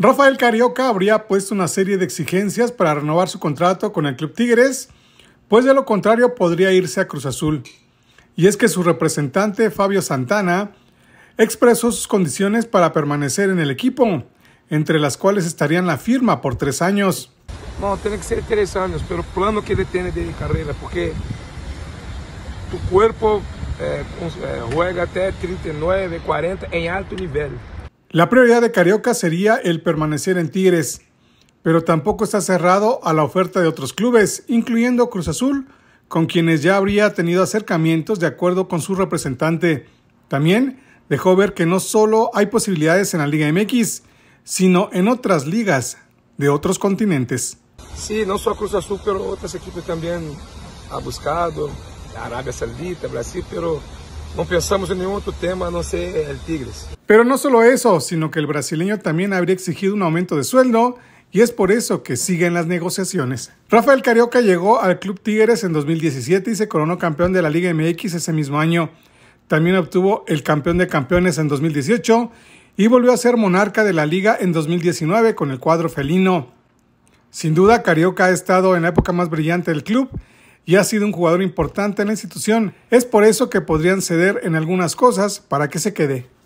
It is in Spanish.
Rafael Carioca habría puesto una serie de exigencias para renovar su contrato con el Club Tigres, pues de lo contrario podría irse a Cruz Azul. Y es que su representante Fabio Santana expresó sus condiciones para permanecer en el equipo, entre las cuales estarían la firma por tres años. No, tiene que ser tres años, pero plano que tiene de carrera, porque tu cuerpo eh, juega hasta 39, 40 en alto nivel. La prioridad de Carioca sería el permanecer en Tigres, pero tampoco está cerrado a la oferta de otros clubes, incluyendo Cruz Azul, con quienes ya habría tenido acercamientos de acuerdo con su representante. También dejó ver que no solo hay posibilidades en la Liga MX, sino en otras ligas de otros continentes. Sí, no solo Cruz Azul, pero otros equipos también ha buscado, Arabia Saudita, Brasil, pero no pensamos en ningún otro tema no sé, el Tigres. Pero no solo eso, sino que el brasileño también habría exigido un aumento de sueldo y es por eso que siguen las negociaciones. Rafael Carioca llegó al Club Tigres en 2017 y se coronó campeón de la Liga MX ese mismo año. También obtuvo el campeón de campeones en 2018 y volvió a ser monarca de la liga en 2019 con el cuadro felino. Sin duda, Carioca ha estado en la época más brillante del club y ha sido un jugador importante en la institución. Es por eso que podrían ceder en algunas cosas para que se quede.